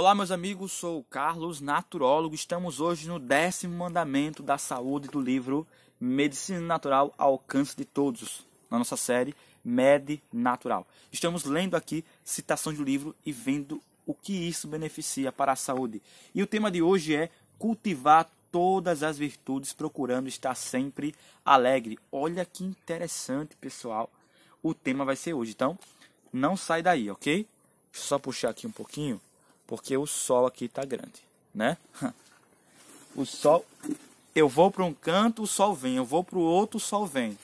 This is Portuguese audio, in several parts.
Olá, meus amigos, sou o Carlos, naturólogo. Estamos hoje no décimo mandamento da saúde do livro Medicina Natural ao Alcance de Todos, na nossa série Med Natural. Estamos lendo aqui citações do livro e vendo o que isso beneficia para a saúde. E o tema de hoje é cultivar todas as virtudes, procurando estar sempre alegre. Olha que interessante, pessoal. O tema vai ser hoje, então não sai daí, ok? Deixa eu só puxar aqui um pouquinho porque o sol aqui está grande, né? O sol, eu vou para um canto, o sol vem, eu vou para o outro, o sol vem.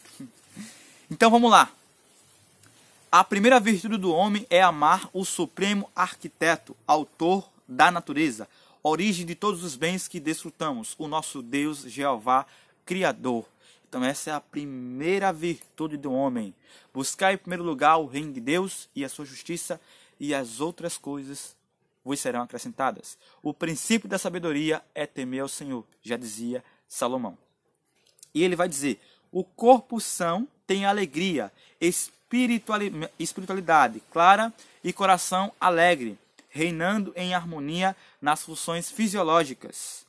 Então vamos lá. A primeira virtude do homem é amar o supremo arquiteto, autor da natureza, origem de todos os bens que desfrutamos, o nosso Deus Jeová, Criador. Então essa é a primeira virtude do homem. Buscar em primeiro lugar o reino de Deus e a sua justiça e as outras coisas vos serão acrescentadas. O princípio da sabedoria é temer ao Senhor, já dizia Salomão. E ele vai dizer: o corpo são tem alegria, espiritualidade clara e coração alegre, reinando em harmonia nas funções fisiológicas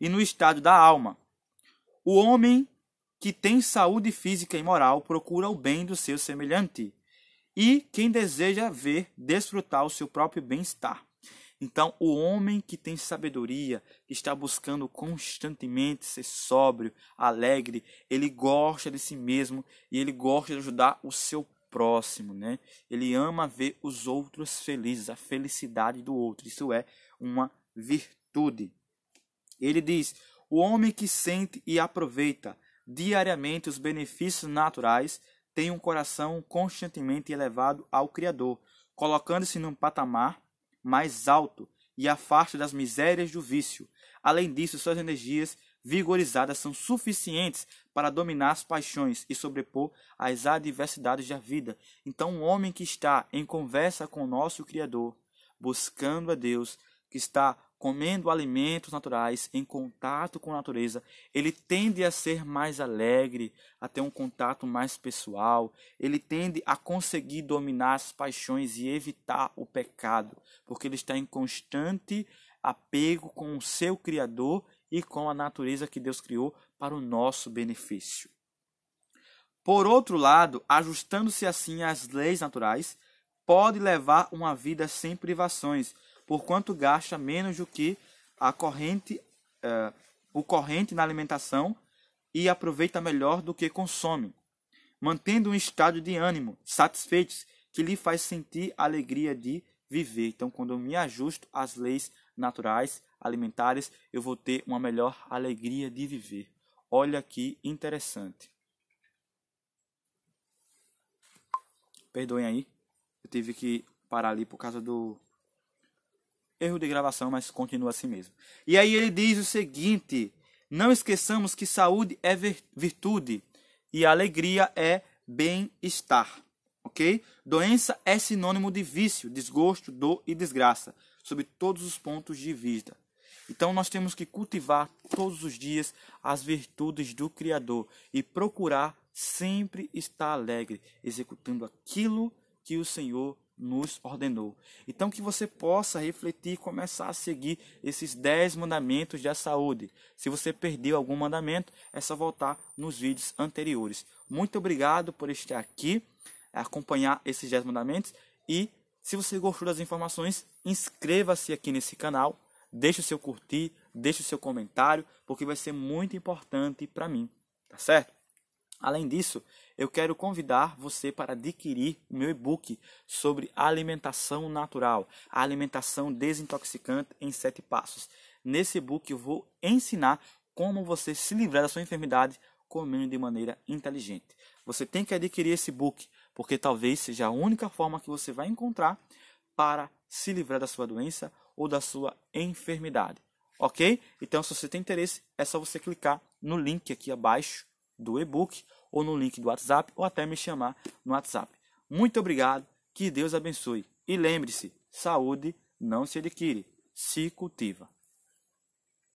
e no estado da alma. O homem que tem saúde física e moral procura o bem do seu semelhante, e quem deseja ver desfrutar o seu próprio bem-estar. Então, o homem que tem sabedoria, que está buscando constantemente ser sóbrio, alegre, ele gosta de si mesmo e ele gosta de ajudar o seu próximo, né? Ele ama ver os outros felizes, a felicidade do outro. Isso é uma virtude. Ele diz: "O homem que sente e aproveita diariamente os benefícios naturais tem um coração constantemente elevado ao Criador, colocando-se num patamar mais alto e afaste das misérias do vício. Além disso, suas energias vigorizadas são suficientes para dominar as paixões e sobrepor as adversidades da vida. Então, um homem que está em conversa com o nosso Criador, buscando a Deus, que está comendo alimentos naturais, em contato com a natureza, ele tende a ser mais alegre, a ter um contato mais pessoal, ele tende a conseguir dominar as paixões e evitar o pecado, porque ele está em constante apego com o seu Criador e com a natureza que Deus criou para o nosso benefício. Por outro lado, ajustando-se assim às leis naturais, pode levar uma vida sem privações porquanto gasta menos do que a corrente, eh, o corrente na alimentação e aproveita melhor do que consome, mantendo um estado de ânimo satisfeito que lhe faz sentir a alegria de viver. Então, quando eu me ajusto às leis naturais, alimentares, eu vou ter uma melhor alegria de viver. Olha que interessante. Perdoem aí, eu tive que parar ali por causa do erro de gravação, mas continua assim mesmo. E aí ele diz o seguinte: não esqueçamos que saúde é virtude e alegria é bem-estar. Ok? Doença é sinônimo de vício, desgosto, dor e desgraça, sob todos os pontos de vista. Então nós temos que cultivar todos os dias as virtudes do Criador e procurar sempre estar alegre, executando aquilo que o Senhor nos ordenou. Então, que você possa refletir e começar a seguir esses 10 mandamentos da saúde. Se você perdeu algum mandamento, é só voltar nos vídeos anteriores. Muito obrigado por estar aqui, acompanhar esses 10 mandamentos. E se você gostou das informações, inscreva-se aqui nesse canal, deixe o seu curtir, deixe o seu comentário, porque vai ser muito importante para mim. Tá certo? Além disso, eu quero convidar você para adquirir meu e-book sobre alimentação natural, a alimentação desintoxicante em sete passos. Nesse e-book eu vou ensinar como você se livrar da sua enfermidade comendo de maneira inteligente. Você tem que adquirir esse book, porque talvez seja a única forma que você vai encontrar para se livrar da sua doença ou da sua enfermidade. Ok? Então, se você tem interesse, é só você clicar no link aqui abaixo do e-book ou no link do WhatsApp, ou até me chamar no WhatsApp. Muito obrigado, que Deus abençoe. E lembre-se: saúde não se adquire, se cultiva.